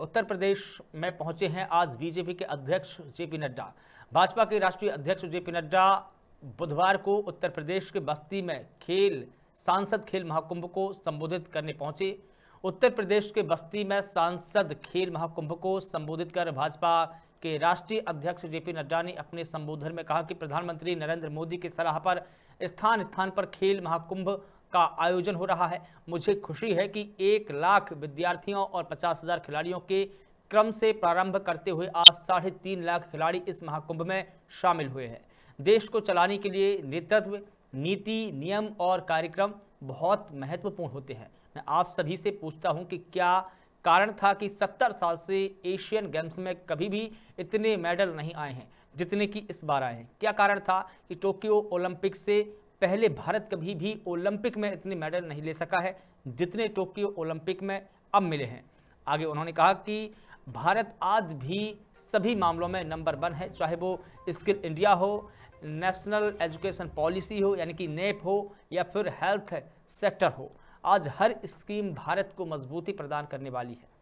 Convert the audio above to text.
उत्तर प्रदेश में पहुंचे हैं आज बीजेपी के अध्यक्ष जेपी नड्डा भाजपा के राष्ट्रीय अध्यक्ष जेपी नड्डा बुधवार को उत्तर प्रदेश के बस्ती में खेल सांसद खेल महाकुंभ को संबोधित करने पहुंचे उत्तर प्रदेश के बस्ती में सांसद खेल महाकुंभ को संबोधित कर भाजपा के राष्ट्रीय अध्यक्ष जेपी नड्डा ने अपने संबोधन में कहा कि प्रधानमंत्री नरेंद्र मोदी की सलाह पर स्थान स्थान पर खेल महाकुंभ का आयोजन हो रहा है मुझे खुशी है कि एक लाख विद्यार्थियों और पचास हज़ार खिलाड़ियों के क्रम से प्रारंभ करते हुए आज साढ़े तीन लाख खिलाड़ी इस महाकुंभ में शामिल हुए हैं देश को चलाने के लिए नेतृत्व नीति नियम और कार्यक्रम बहुत महत्वपूर्ण होते हैं मैं आप सभी से पूछता हूं कि क्या कारण था कि 70 साल से एशियन गेम्स में कभी भी इतने मेडल नहीं आए हैं जितने कि इस बार आए हैं क्या कारण था कि टोक्यो ओलंपिक से पहले भारत कभी भी ओलंपिक में इतने मेडल नहीं ले सका है जितने टोक्यो ओलंपिक में अब मिले हैं आगे उन्होंने कहा कि भारत आज भी सभी मामलों में नंबर वन है चाहे वो स्किल इंडिया हो नेशनल एजुकेशन पॉलिसी हो यानी कि नेप हो या फिर हेल्थ सेक्टर हो आज हर स्कीम भारत को मजबूती प्रदान करने वाली है